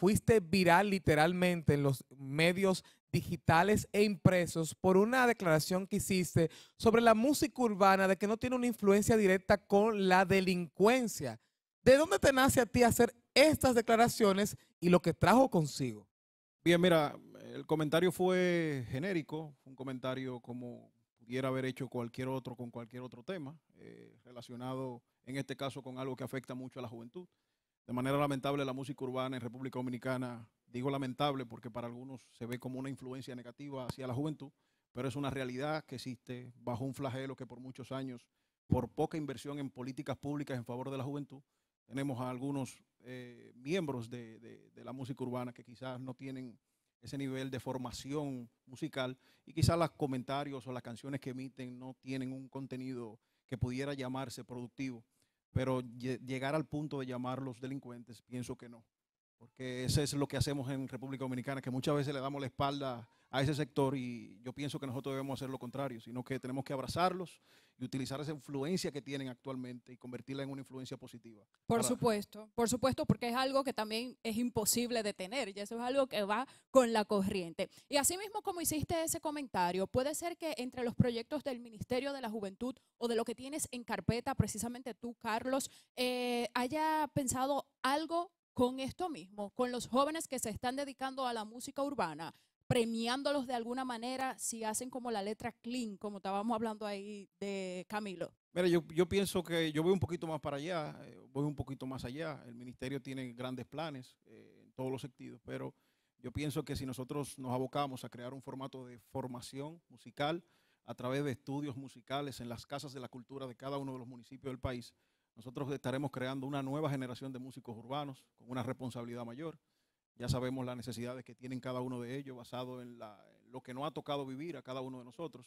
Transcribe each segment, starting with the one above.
fuiste viral literalmente en los medios digitales e impresos por una declaración que hiciste sobre la música urbana de que no tiene una influencia directa con la delincuencia. ¿De dónde te nace a ti hacer estas declaraciones y lo que trajo consigo? Bien, mira, el comentario fue genérico, un comentario como pudiera haber hecho cualquier otro con cualquier otro tema, eh, relacionado en este caso con algo que afecta mucho a la juventud. De manera lamentable, la música urbana en República Dominicana, digo lamentable porque para algunos se ve como una influencia negativa hacia la juventud, pero es una realidad que existe bajo un flagelo que por muchos años, por poca inversión en políticas públicas en favor de la juventud, tenemos a algunos eh, miembros de, de, la música urbana que quizás no tienen ese nivel de formación musical y quizás los comentarios o las canciones que emiten no tienen un contenido que pudiera llamarse productivo. Pero llegar al punto de llamarlos delincuentes, pienso que no porque eso es lo que hacemos en República Dominicana, que muchas veces le damos la espalda a ese sector y yo pienso que nosotros debemos hacer lo contrario, sino que tenemos que abrazarlos y utilizar esa influencia que tienen actualmente y convertirla en una influencia positiva. Por supuesto, por supuesto, porque es algo que también es imposible detener y eso es algo que va con la corriente. Y así mismo como hiciste ese comentario, puede ser que entre los proyectos del Ministerio de la Juventud o de lo que tienes en carpeta, precisamente tú, Carlos, eh, haya pensado algo con esto mismo, con los jóvenes que se están dedicando a la música urbana, premiándolos de alguna manera si hacen como la letra clean, como estábamos hablando ahí de Camilo? Mira, yo, pienso que yo voy un poquito más para allá, eh, voy un poquito más allá. El ministerio tiene grandes planes eh, en todos los sentidos, pero yo pienso que si nosotros nos abocamos a crear un formato de formación musical a través de estudios musicales en las casas de la cultura de cada uno de los municipios del país, nosotros estaremos creando una nueva generación de músicos urbanos con una responsabilidad mayor. Ya sabemos las necesidades que tienen cada uno de ellos basado en, lo que no ha tocado vivir a cada uno de nosotros.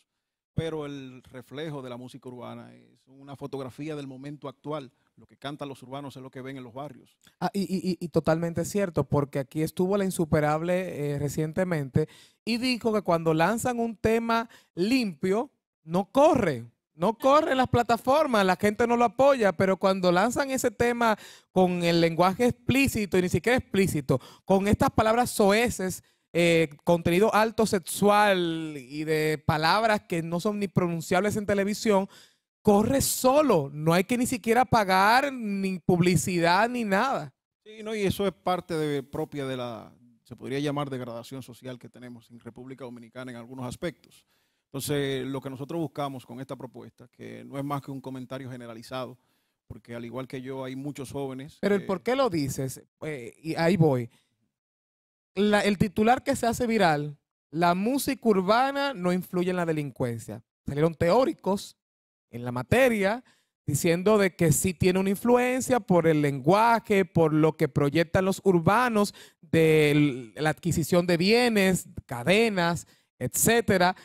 Pero el reflejo de la música urbana es una fotografía del momento actual. Lo que cantan los urbanos es lo que ven en los barrios. Ah, y, totalmente cierto, porque aquí estuvo la insuperable eh, recientemente y dijo que cuando lanzan un tema limpio, no corre, no corren las plataformas, la gente no lo apoya, pero cuando lanzan ese tema con el lenguaje explícito y ni siquiera explícito, con estas palabras soeces, eh, contenido alto sexual y de palabras que no son ni pronunciables en televisión, corre solo. No hay que ni siquiera pagar ni publicidad ni nada. Sí, no, y eso es parte de, propia de la, se podría llamar degradación social que tenemos en República Dominicana en algunos aspectos. Entonces, lo que nosotros buscamos con esta propuesta, que no es más que un comentario generalizado, porque al igual que yo hay muchos jóvenes... Pero el por qué lo dices, eh, y ahí voy. el titular que se hace viral, la música urbana no influye en la delincuencia. Salieron teóricos en la materia diciendo de que sí tiene una influencia por el lenguaje, por lo que proyectan los urbanos de la adquisición de bienes, cadenas, etcétera.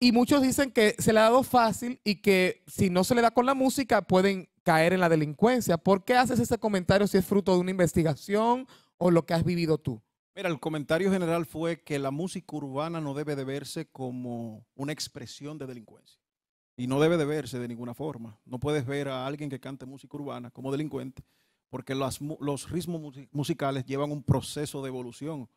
Y muchos dicen que se le ha dado fácil y que si no se le da con la música pueden caer en la delincuencia. ¿Por qué haces ese comentario si es fruto de una investigación o lo que has vivido tú? Mira, el comentario general fue que la música urbana no debe de verse como una expresión de delincuencia. Y no debe de verse de ninguna forma. No puedes ver a alguien que cante música urbana como delincuente, porque los, los ritmos musicales llevan un proceso de evolución.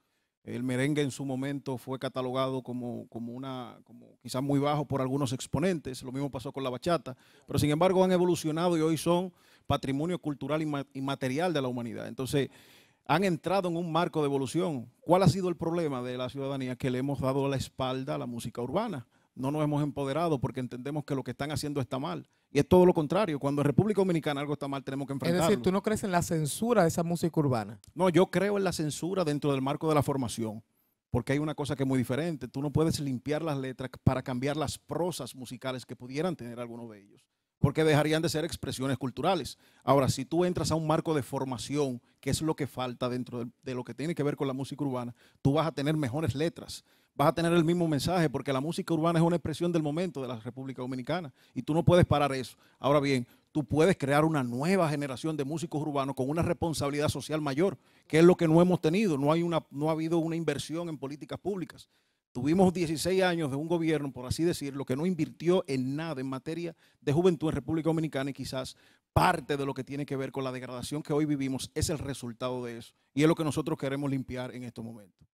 El merengue en su momento fue catalogado como, como una, como quizás muy bajo por algunos exponentes, lo mismo pasó con la bachata, pero sin embargo han evolucionado y hoy son patrimonio cultural y material de la humanidad. Entonces, han entrado en un marco de evolución. ¿Cuál ha sido el problema de la ciudadanía? Que le hemos dado la espalda a la música urbana. No nos hemos empoderado porque entendemos que lo que están haciendo está mal. Y es todo lo contrario. Cuando en República Dominicana algo está mal, tenemos que enfrentarlo. Es decir, tú no crees en la censura de esa música urbana. No, yo creo en la censura dentro del marco de la formación. Porque hay una cosa que es muy diferente. Tú no puedes limpiar las letras para cambiar las prosas musicales que pudieran tener algunos de ellos. Porque dejarían de ser expresiones culturales. Ahora, si tú entras a un marco de formación, que es lo que falta dentro de lo que tiene que ver con la música urbana, tú vas a tener mejores letras vas a tener el mismo mensaje, porque la música urbana es una expresión del momento de la República Dominicana y tú no puedes parar eso. Ahora bien, tú puedes crear una nueva generación de músicos urbanos con una responsabilidad social mayor, que es lo que no hemos tenido. No, hay una, no ha habido una inversión en políticas públicas. Tuvimos 16 años de un gobierno, por así decirlo, que no invirtió en nada en materia de juventud en República Dominicana y quizás parte de lo que tiene que ver con la degradación que hoy vivimos es el resultado de eso. Y es lo que nosotros queremos limpiar en estos momentos.